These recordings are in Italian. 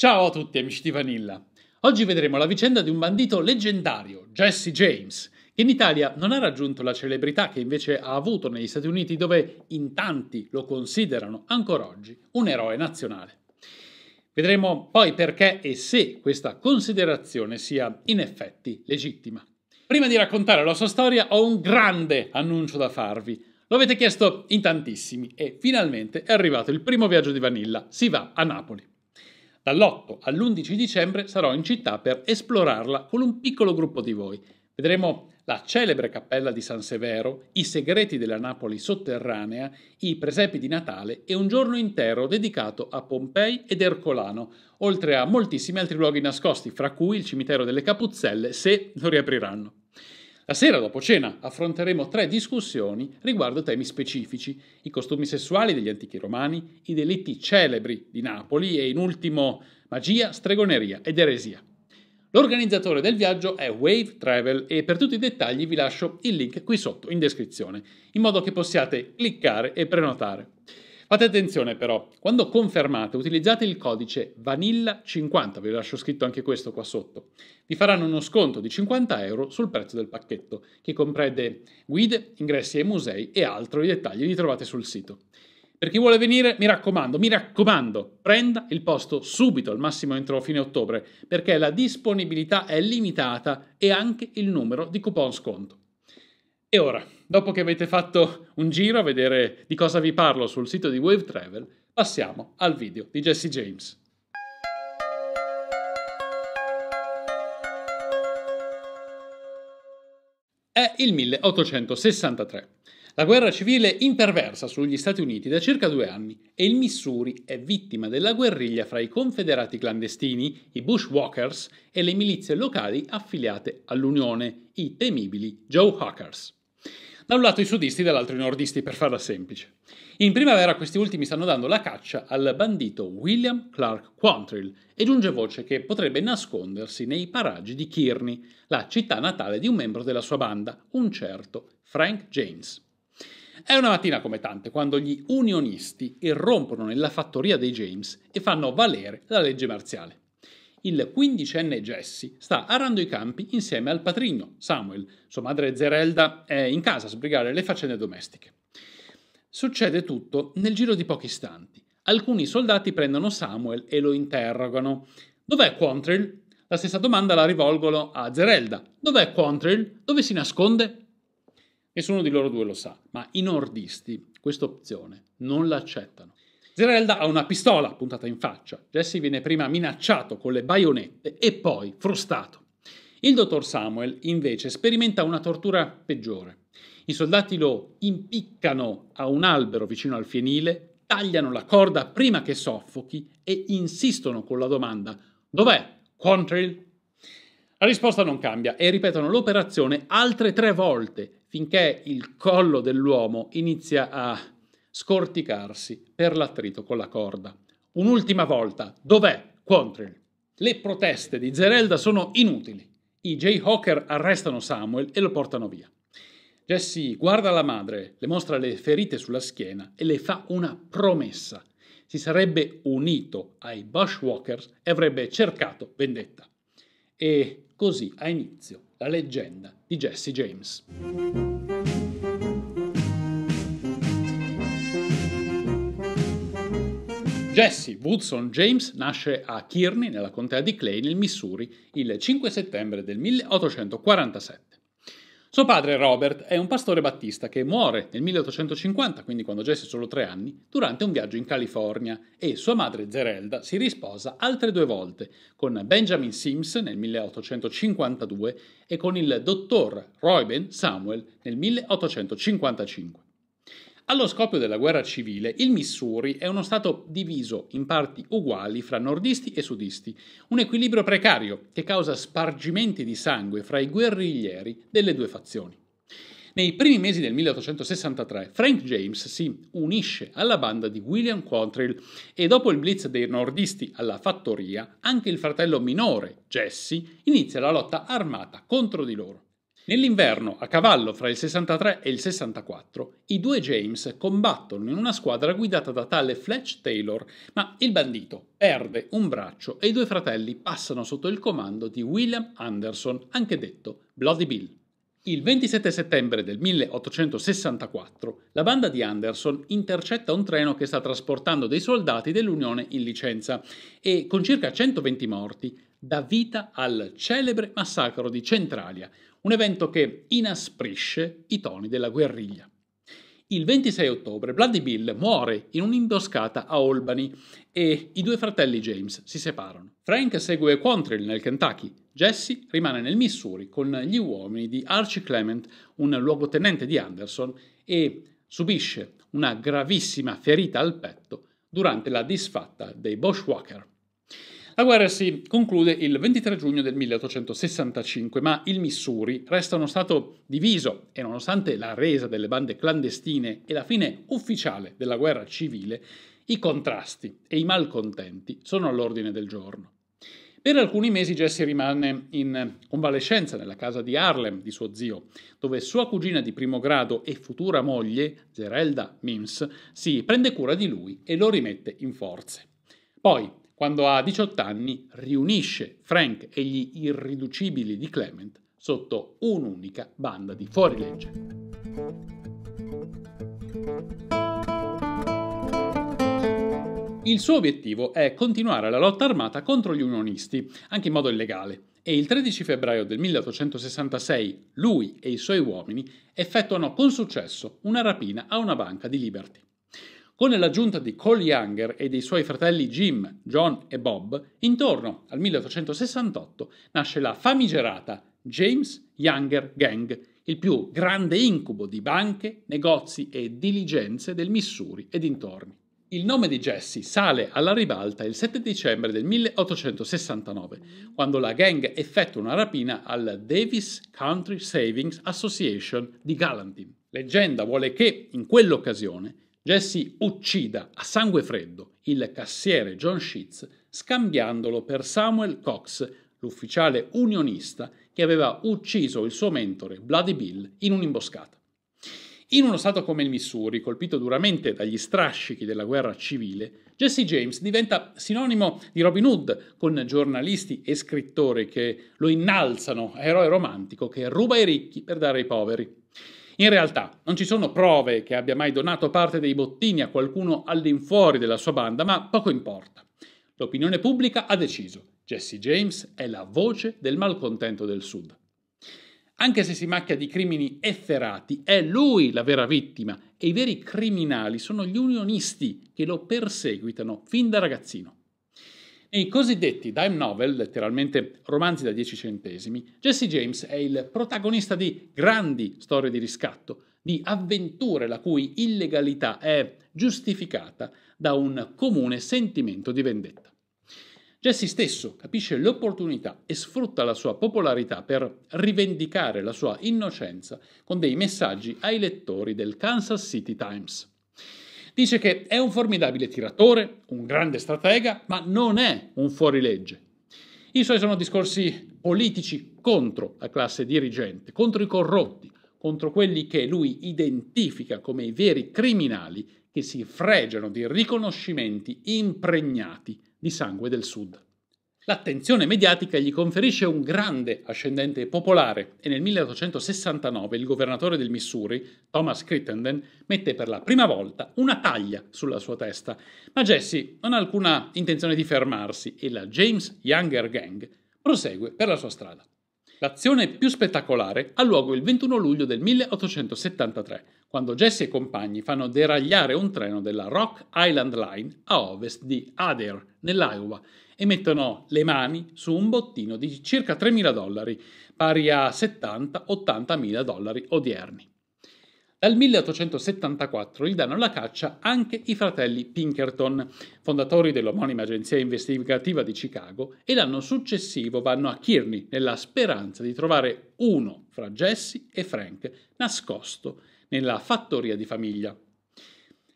Ciao a tutti amici di Vanilla. Oggi vedremo la vicenda di un bandito leggendario, Jesse James, che in Italia non ha raggiunto la celebrità che invece ha avuto negli Stati Uniti dove in tanti lo considerano ancora oggi un eroe nazionale. Vedremo poi perché e se questa considerazione sia in effetti legittima. Prima di raccontare la sua storia ho un grande annuncio da farvi. Lo avete chiesto in tantissimi e finalmente è arrivato il primo viaggio di Vanilla. Si va a Napoli. Dall'8 all'11 dicembre sarò in città per esplorarla con un piccolo gruppo di voi. Vedremo la celebre cappella di San Severo, i segreti della Napoli sotterranea, i presepi di Natale e un giorno intero dedicato a Pompei ed Ercolano, oltre a moltissimi altri luoghi nascosti, fra cui il cimitero delle Capuzzelle, se lo riapriranno. La sera dopo cena affronteremo tre discussioni riguardo temi specifici, i costumi sessuali degli antichi romani, i delitti celebri di Napoli e in ultimo magia, stregoneria ed eresia. L'organizzatore del viaggio è Wave Travel e per tutti i dettagli vi lascio il link qui sotto in descrizione, in modo che possiate cliccare e prenotare. Fate attenzione però, quando confermate utilizzate il codice VANILLA50, vi lascio scritto anche questo qua sotto. Vi faranno uno sconto di 50 euro sul prezzo del pacchetto, che comprende guide, ingressi ai musei e altro, i dettagli li trovate sul sito. Per chi vuole venire, mi raccomando, mi raccomando, prenda il posto subito, al massimo entro fine ottobre, perché la disponibilità è limitata e anche il numero di coupon sconto. E ora, dopo che avete fatto un giro a vedere di cosa vi parlo sul sito di Wave Travel, passiamo al video di Jesse James. È il 1863. La guerra civile imperversa sugli Stati Uniti da circa due anni e il Missouri è vittima della guerriglia fra i confederati clandestini, i Bushwalkers e le milizie locali affiliate all'Unione, i temibili Joe Hawkers. Da un lato i sudisti, dall'altro i nordisti, per farla semplice. In primavera questi ultimi stanno dando la caccia al bandito William Clark Quantrill e giunge voce che potrebbe nascondersi nei paraggi di Kearney, la città natale di un membro della sua banda, un certo Frank James. È una mattina come tante, quando gli unionisti irrompono nella fattoria dei James e fanno valere la legge marziale. Il quindicenne Jesse sta arando i campi insieme al patrigno, Samuel. Sua madre Zerelda è in casa a sbrigare le faccende domestiche. Succede tutto nel giro di pochi istanti. Alcuni soldati prendono Samuel e lo interrogano. Dov'è Quantrill? La stessa domanda la rivolgono a Zerelda. Dov'è Quantrill? Dove si nasconde? Nessuno di loro due lo sa, ma i nordisti questa opzione non l'accettano. Zerelda ha una pistola puntata in faccia. Jesse viene prima minacciato con le baionette e poi frustato. Il dottor Samuel, invece, sperimenta una tortura peggiore. I soldati lo impiccano a un albero vicino al fienile, tagliano la corda prima che soffochi e insistono con la domanda Dov'è Quantrill? La risposta non cambia e ripetono l'operazione altre tre volte finché il collo dell'uomo inizia a scorticarsi per l'attrito con la corda. Un'ultima volta, dov'è Quantrill? Le proteste di Zerelda sono inutili. I Jayhawker arrestano Samuel e lo portano via. Jesse guarda la madre, le mostra le ferite sulla schiena e le fa una promessa. Si sarebbe unito ai Bushwalkers e avrebbe cercato vendetta. E così ha inizio la leggenda di Jesse James. Jesse Woodson James nasce a Kearney, nella contea di Clay, nel Missouri, il 5 settembre del 1847. Suo padre Robert è un pastore battista che muore nel 1850, quindi quando Jesse ha solo tre anni, durante un viaggio in California e sua madre Zerelda si risposa altre due volte, con Benjamin Sims nel 1852 e con il dottor Reuben Samuel nel 1855. Allo scoppio della guerra civile, il Missouri è uno stato diviso in parti uguali fra nordisti e sudisti, un equilibrio precario che causa spargimenti di sangue fra i guerriglieri delle due fazioni. Nei primi mesi del 1863 Frank James si unisce alla banda di William Quantrill e dopo il blitz dei nordisti alla fattoria, anche il fratello minore, Jesse, inizia la lotta armata contro di loro. Nell'inverno, a cavallo fra il 63 e il 64, i due James combattono in una squadra guidata da tale Fletch Taylor, ma il bandito perde un braccio e i due fratelli passano sotto il comando di William Anderson, anche detto Bloody Bill. Il 27 settembre del 1864 la banda di Anderson intercetta un treno che sta trasportando dei soldati dell'Unione in licenza e, con circa 120 morti, dà vita al celebre massacro di Centralia, un evento che inasprisce i toni della guerriglia. Il 26 ottobre Bloody Bill muore in un'imboscata a Albany e i due fratelli James si separano. Frank segue Quantrill nel Kentucky, Jesse rimane nel Missouri con gli uomini di Archie Clement, un luogotenente di Anderson, e subisce una gravissima ferita al petto durante la disfatta dei Bushwhacker. La guerra si conclude il 23 giugno del 1865, ma il Missouri resta uno stato diviso e nonostante la resa delle bande clandestine e la fine ufficiale della guerra civile, i contrasti e i malcontenti sono all'ordine del giorno. Per alcuni mesi Jesse rimane in convalescenza nella casa di Harlem di suo zio, dove sua cugina di primo grado e futura moglie, Zerelda Mims, si prende cura di lui e lo rimette in forze. Poi, quando a 18 anni riunisce Frank e gli irriducibili di Clement sotto un'unica banda di fuorilegge. Il suo obiettivo è continuare la lotta armata contro gli unionisti, anche in modo illegale, e il 13 febbraio del 1866 lui e i suoi uomini effettuano con successo una rapina a una banca di Liberty con l'aggiunta di Cole Younger e dei suoi fratelli Jim, John e Bob, intorno al 1868 nasce la famigerata James Younger Gang, il più grande incubo di banche, negozi e diligenze del Missouri e dintorni. Il nome di Jesse sale alla ribalta il 7 dicembre del 1869, quando la gang effettua una rapina al Davis Country Savings Association di Gallatin. Leggenda vuole che, in quell'occasione, Jesse uccida a sangue freddo il cassiere John Sheets scambiandolo per Samuel Cox, l'ufficiale unionista che aveva ucciso il suo mentore Bloody Bill in un'imboscata. In uno stato come il Missouri, colpito duramente dagli strascichi della guerra civile, Jesse James diventa sinonimo di Robin Hood, con giornalisti e scrittori che lo innalzano eroe romantico che ruba ai ricchi per dare ai poveri. In realtà non ci sono prove che abbia mai donato parte dei bottini a qualcuno all'infuori della sua banda, ma poco importa. L'opinione pubblica ha deciso. Jesse James è la voce del malcontento del Sud. Anche se si macchia di crimini efferati, è lui la vera vittima e i veri criminali sono gli unionisti che lo perseguitano fin da ragazzino. Nei cosiddetti dime novel, letteralmente romanzi da 10 centesimi, Jesse James è il protagonista di grandi storie di riscatto, di avventure la cui illegalità è giustificata da un comune sentimento di vendetta. Jesse stesso capisce l'opportunità e sfrutta la sua popolarità per rivendicare la sua innocenza con dei messaggi ai lettori del Kansas City Times. Dice che è un formidabile tiratore, un grande stratega, ma non è un fuorilegge. I suoi sono discorsi politici contro la classe dirigente, contro i corrotti, contro quelli che lui identifica come i veri criminali che si fregiano di riconoscimenti impregnati di sangue del Sud. L'attenzione mediatica gli conferisce un grande ascendente popolare e nel 1869 il governatore del Missouri, Thomas Crittenden, mette per la prima volta una taglia sulla sua testa, ma Jesse non ha alcuna intenzione di fermarsi e la James Younger Gang prosegue per la sua strada. L'azione più spettacolare ha luogo il 21 luglio del 1873, quando Jesse e compagni fanno deragliare un treno della Rock Island Line a ovest di Adair, nell'Iowa, e mettono le mani su un bottino di circa 3.000 dollari, pari a 70-80 mila dollari odierni. Dal 1874 gli danno la caccia anche i fratelli Pinkerton, fondatori dell'omonima agenzia investigativa di Chicago, e l'anno successivo vanno a Kearney nella speranza di trovare uno fra Jesse e Frank nascosto nella fattoria di famiglia.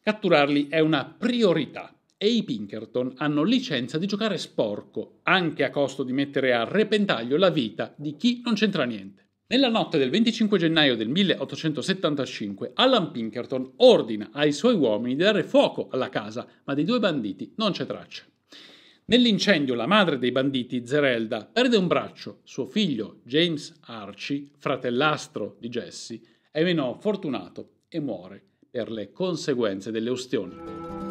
Catturarli è una priorità e i Pinkerton hanno licenza di giocare sporco, anche a costo di mettere a repentaglio la vita di chi non c'entra niente. Nella notte del 25 gennaio del 1875, Alan Pinkerton ordina ai suoi uomini di dare fuoco alla casa, ma dei due banditi non c'è traccia. Nell'incendio la madre dei banditi, Zerelda, perde un braccio. Suo figlio, James Archie, fratellastro di Jesse, è meno fortunato e muore per le conseguenze delle ustioni.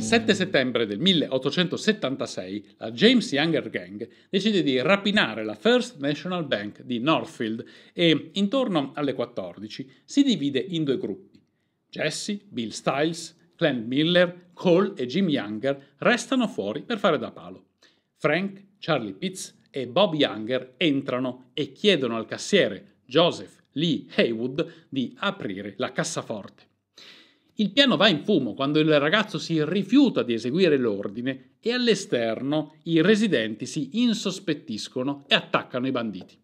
il 7 settembre del 1876 la James Younger Gang decide di rapinare la First National Bank di Northfield e, intorno alle 14, si divide in due gruppi. Jesse, Bill Stiles, Clan Miller, Cole e Jim Younger restano fuori per fare da palo. Frank, Charlie Pitts e Bob Younger entrano e chiedono al cassiere Joseph Lee Haywood di aprire la cassaforte. Il piano va in fumo quando il ragazzo si rifiuta di eseguire l'ordine e all'esterno i residenti si insospettiscono e attaccano i banditi.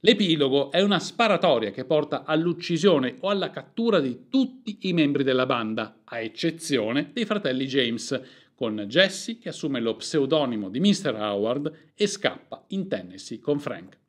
L'epilogo è una sparatoria che porta all'uccisione o alla cattura di tutti i membri della banda, a eccezione dei fratelli James, con Jesse che assume lo pseudonimo di Mr. Howard e scappa in Tennessee con Frank.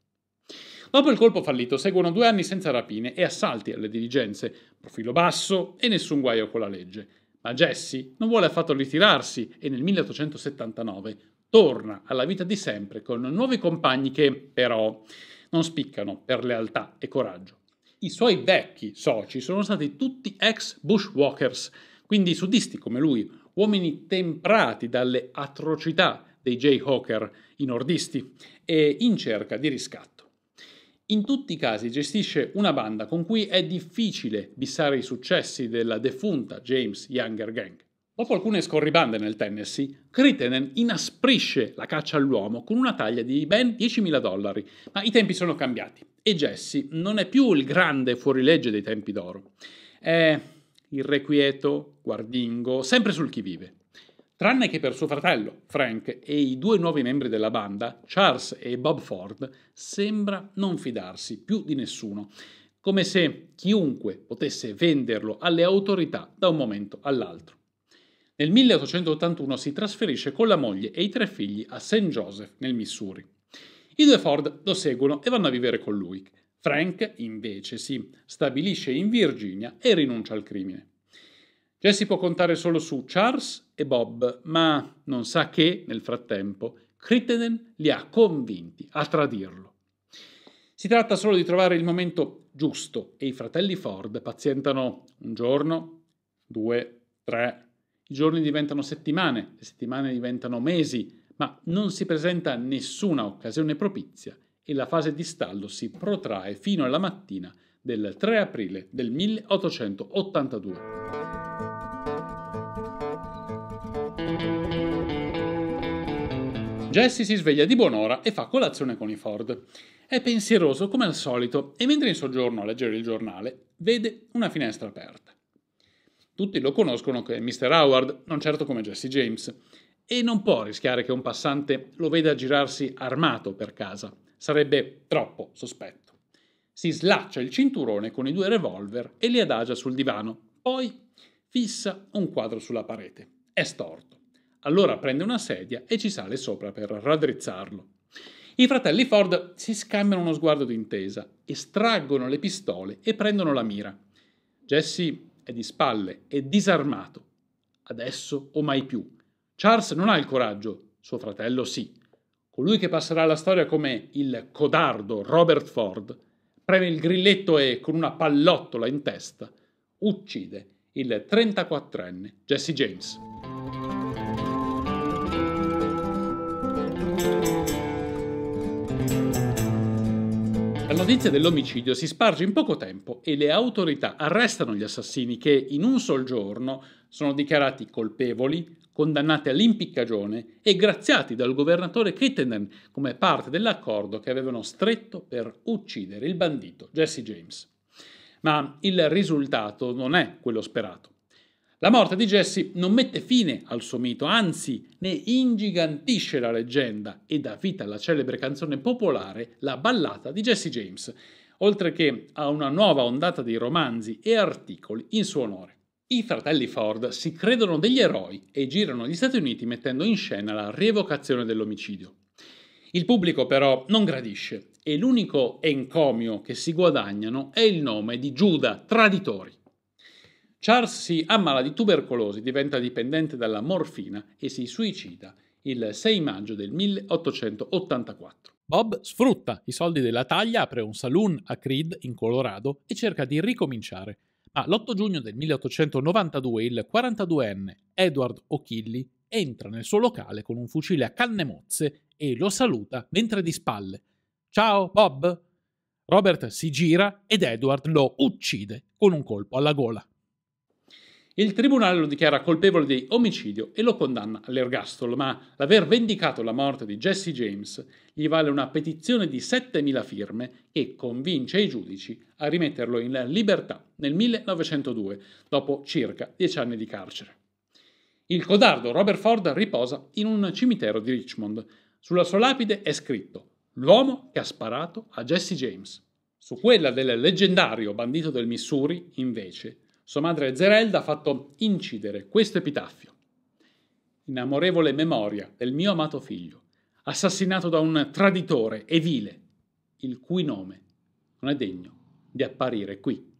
Dopo il colpo fallito seguono due anni senza rapine e assalti alle diligenze, profilo basso e nessun guaio con la legge. Ma Jesse non vuole affatto ritirarsi e nel 1879 torna alla vita di sempre con nuovi compagni che, però, non spiccano per lealtà e coraggio. I suoi vecchi soci sono stati tutti ex bushwalkers, quindi sudisti come lui, uomini temprati dalle atrocità dei Jayhawker, i nordisti, e in cerca di riscatto. In tutti i casi gestisce una banda con cui è difficile bissare i successi della defunta James Younger Gang. Dopo alcune scorribande nel Tennessee, Crittenden inasprisce la caccia all'uomo con una taglia di ben 10.000 dollari, ma i tempi sono cambiati e Jesse non è più il grande fuorilegge dei tempi d'oro. È irrequieto, guardingo, sempre sul chi vive tranne che per suo fratello, Frank, e i due nuovi membri della banda, Charles e Bob Ford, sembra non fidarsi più di nessuno, come se chiunque potesse venderlo alle autorità da un momento all'altro. Nel 1881 si trasferisce con la moglie e i tre figli a St. Joseph, nel Missouri. I due Ford lo seguono e vanno a vivere con lui. Frank, invece, si stabilisce in Virginia e rinuncia al crimine. Jesse cioè, può contare solo su Charles e Bob, ma non sa che, nel frattempo, Crittenden li ha convinti a tradirlo. Si tratta solo di trovare il momento giusto e i fratelli Ford pazientano un giorno, due, tre. I giorni diventano settimane, le settimane diventano mesi, ma non si presenta nessuna occasione propizia e la fase di stallo si protrae fino alla mattina del 3 aprile del 1882. Jesse si sveglia di buon'ora e fa colazione con i Ford. È pensieroso come al solito e mentre in soggiorno a leggere il giornale vede una finestra aperta. Tutti lo conoscono che è Mr. Howard, non certo come Jesse James, e non può rischiare che un passante lo veda girarsi armato per casa. Sarebbe troppo sospetto. Si slaccia il cinturone con i due revolver e li adagia sul divano, poi fissa un quadro sulla parete. È storto. Allora prende una sedia e ci sale sopra per raddrizzarlo. I fratelli Ford si scambiano uno sguardo d'intesa, estraggono le pistole e prendono la mira. Jesse è di spalle, è disarmato. Adesso o mai più. Charles non ha il coraggio, suo fratello sì. Colui che passerà alla storia come il codardo Robert Ford preme il grilletto e, con una pallottola in testa, uccide il 34enne Jesse James. La notizia dell'omicidio si sparge in poco tempo e le autorità arrestano gli assassini che in un sol giorno sono dichiarati colpevoli, condannati all'impiccagione e graziati dal governatore Crittenden come parte dell'accordo che avevano stretto per uccidere il bandito Jesse James. Ma il risultato non è quello sperato. La morte di Jesse non mette fine al suo mito, anzi ne ingigantisce la leggenda e dà vita alla celebre canzone popolare La ballata di Jesse James, oltre che a una nuova ondata di romanzi e articoli in suo onore. I fratelli Ford si credono degli eroi e girano gli Stati Uniti mettendo in scena la rievocazione dell'omicidio. Il pubblico però non gradisce e l'unico encomio che si guadagnano è il nome di Giuda, traditori. Charles si ammala di tubercolosi, diventa dipendente dalla morfina e si suicida il 6 maggio del 1884. Bob sfrutta i soldi della taglia, apre un saloon a Creed in Colorado e cerca di ricominciare. Ma l'8 giugno del 1892 il 42enne Edward O'Killy entra nel suo locale con un fucile a canne mozze e lo saluta mentre di spalle. Ciao Bob! Robert si gira ed Edward lo uccide con un colpo alla gola. Il tribunale lo dichiara colpevole di omicidio e lo condanna all'ergastolo, ma l'aver vendicato la morte di Jesse James gli vale una petizione di 7.000 firme che convince i giudici a rimetterlo in libertà nel 1902, dopo circa 10 anni di carcere. Il codardo Robert Ford riposa in un cimitero di Richmond. Sulla sua lapide è scritto L'uomo che ha sparato a Jesse James. Su quella del leggendario bandito del Missouri, invece, sua madre Zerelda ha fatto incidere questo epitaffio. In amorevole memoria del mio amato figlio, assassinato da un traditore e vile, il cui nome non è degno di apparire qui.